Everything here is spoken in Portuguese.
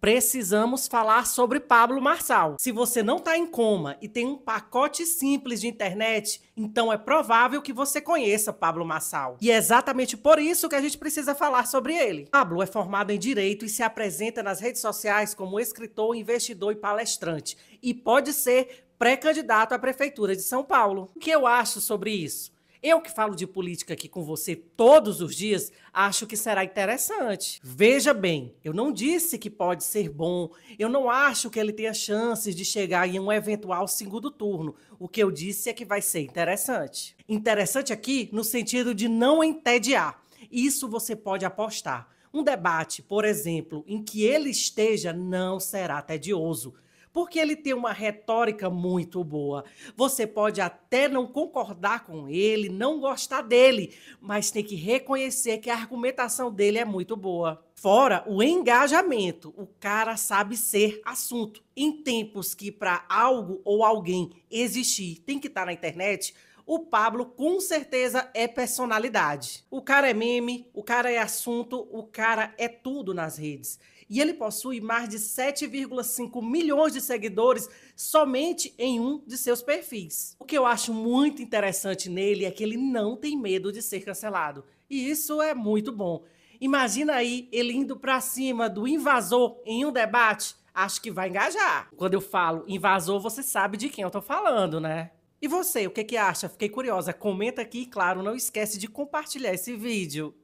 precisamos falar sobre Pablo Marçal. Se você não está em coma e tem um pacote simples de internet, então é provável que você conheça Pablo Marçal. E é exatamente por isso que a gente precisa falar sobre ele. Pablo é formado em Direito e se apresenta nas redes sociais como escritor, investidor e palestrante. E pode ser pré-candidato à Prefeitura de São Paulo. O que eu acho sobre isso? Eu que falo de política aqui com você todos os dias, acho que será interessante. Veja bem, eu não disse que pode ser bom, eu não acho que ele tenha chances de chegar em um eventual segundo turno. O que eu disse é que vai ser interessante. Interessante aqui no sentido de não entediar. Isso você pode apostar. Um debate, por exemplo, em que ele esteja não será tedioso porque ele tem uma retórica muito boa. Você pode até não concordar com ele, não gostar dele, mas tem que reconhecer que a argumentação dele é muito boa. Fora o engajamento, o cara sabe ser assunto. Em tempos que para algo ou alguém existir tem que estar tá na internet, o Pablo com certeza é personalidade. O cara é meme, o cara é assunto, o cara é tudo nas redes. E ele possui mais de 7,5 milhões de seguidores somente em um de seus perfis. O que eu acho muito interessante nele é que ele não tem medo de ser cancelado. E isso é muito bom. Imagina aí ele indo para cima do invasor em um debate, acho que vai engajar. Quando eu falo invasor, você sabe de quem eu tô falando, né? E você, o que, que acha? Fiquei curiosa. Comenta aqui e, claro, não esquece de compartilhar esse vídeo.